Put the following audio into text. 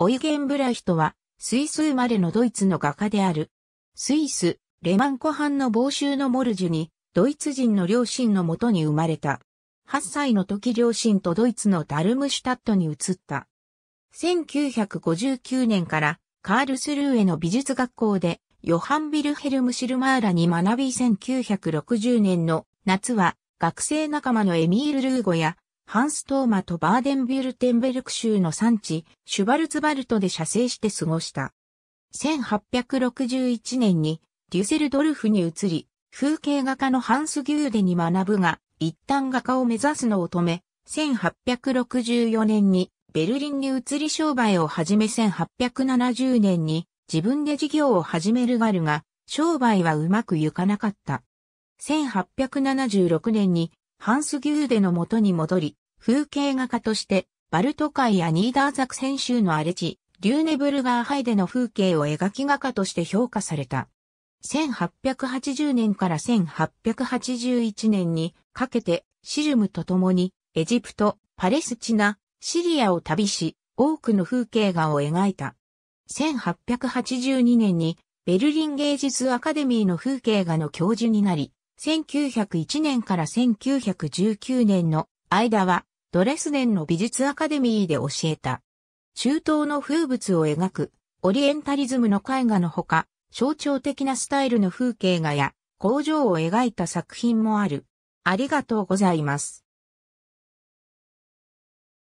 オイゲン・ブラヒトは、スイス生まれのドイツの画家である。スイス、レマン湖畔の房州のモルジュに、ドイツ人の両親のもとに生まれた。8歳の時両親とドイツのダルムシュタットに移った。1959年からカールスルーへの美術学校でヨハン・ビルヘルム・シルマーラに学び1960年の夏は学生仲間のエミール・ルーゴやハンストーマとバーデンビュルテンベルク州の産地、シュバルツバルトで射精して過ごした。1861年にデュセルドルフに移り、風景画家のハンス・ギューデに学ぶが、一旦画家を目指すのを止め、1864年にベルリンに移り商売を始め1870年に自分で事業を始めるがるが、商売はうまくいかなかった。1876年にハンス・ギューデの元に戻り、風景画家として、バルト海やニーダーザクセン州の荒れ地、リューネブルガーハイデの風景を描き画家として評価された。1880年から1881年にかけてシルムと共にエジプト、パレスチナ、シリアを旅し多くの風景画を描いた。1882年にベルリン芸術アカデミーの風景画の教授になり、1901年から1919年の間はドレスデンの美術アカデミーで教えた。中東の風物を描くオリエンタリズムの絵画のほか、象徴的なスタイルの風景画や工場を描いた作品もある。ありがとうございます。